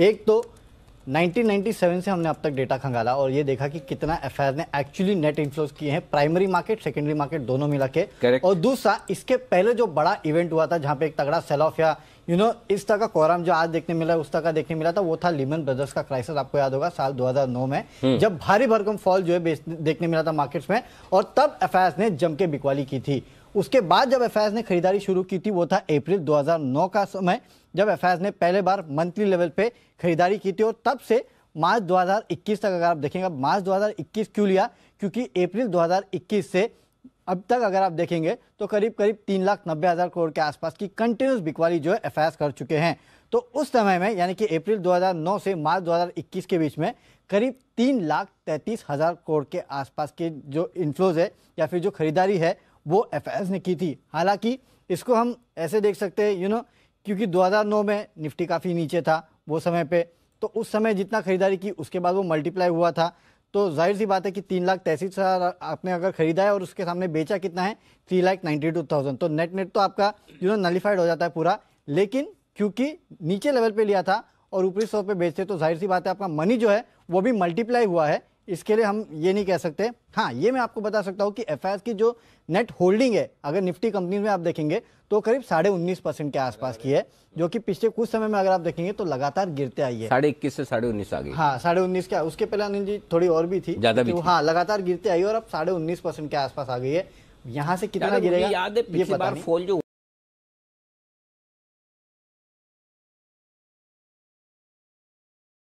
एक तो 1997 से हमने अब तक डेटा खंगाला और ये देखा कि कितना एफ ने एक्चुअली नेट इन्फ्लोज किए हैं प्राइमरी मार्केट सेकेंडरी मार्केट दोनों मिला के Correct. और दूसरा इसके पहले जो बड़ा इवेंट हुआ था जहाँ पे एक तगड़ा सेल ऑफ या यू नो इस तरह का कोहराम जो आज देखने मिला उस तरह का देखने मिला था वो था लिमन ब्रदर्स का क्राइसिस आपको याद होगा साल 2009 में हम्म। जब भारी भरकम फॉल जो है देखने मिला था मार्केट्स में और तब एफ ने जम के बिकवाली की थी उसके बाद जब एफ ने खरीदारी शुरू की थी वो था अप्रैल 2009 का समय जब एफ ने पहले बार मंथली लेवल पे खरीदारी की थी और तब से मार्च 2021 तक अगर आप देखेंगे मार्च 2021 क्यों लिया क्योंकि अप्रैल 2021 से अब तक अगर आप देखेंगे तो करीब करीब तीन लाख नब्बे हज़ार करोड़ के आसपास की कंटिन्यूस बिकवाली जो है एफ कर चुके हैं तो उस समय में यानी कि अप्रैल 2009 से मार्च 2021 के बीच में करीब तीन लाख तैंतीस हज़ार करोड़ के आसपास के जो इन्फ्लोज है या फिर जो खरीदारी है वो एफ ने की थी हालांकि इसको हम ऐसे देख सकते हैं यू नो क्योंकि 2009 में निफ्टी काफ़ी नीचे था वो समय पे तो उस समय जितना खरीदारी की उसके बाद वो मल्टीप्लाई हुआ था तो जाहिर सी बात है कि तीन लाख तैंतीस हज़ार आपने अगर खरीदा है और उसके सामने बेचा कितना है three lakh ninety two thousand तो नेट नेट तो आपका यू नो नलीफाइड हो जाता है पूरा लेकिन क्योंकि नीचे लेवल पे लिया था और ऊपरी सौ पे बेचते तो जाहिर सी बात है आपका मनी जो है वो भी मल्टीप्लाई हुआ है इसके लिए हम ये नहीं कह सकते हाँ ये मैं आपको बता सकता हूँ कि एफ की जो नेट होल्डिंग है अगर निफ्टी कंपनी में आप देखेंगे तो करीब साढ़े उन्नीस परसेंट के आसपास की है जो कि पिछले कुछ समय में अगर आप देखेंगे तो लगातार गिरते आई है साढ़े इक्कीस से साढ़े उन्नीस आ गई हाँ साढ़े उन्नीस के उसके पहले अनिल जी थोड़ी और भी थी ज्यादा भी हाँ लगातार गिरते आई और अब साढ़े उन्नीस परसेंट के आसपास आ गई है यहाँ से कितना गिरेगा याद है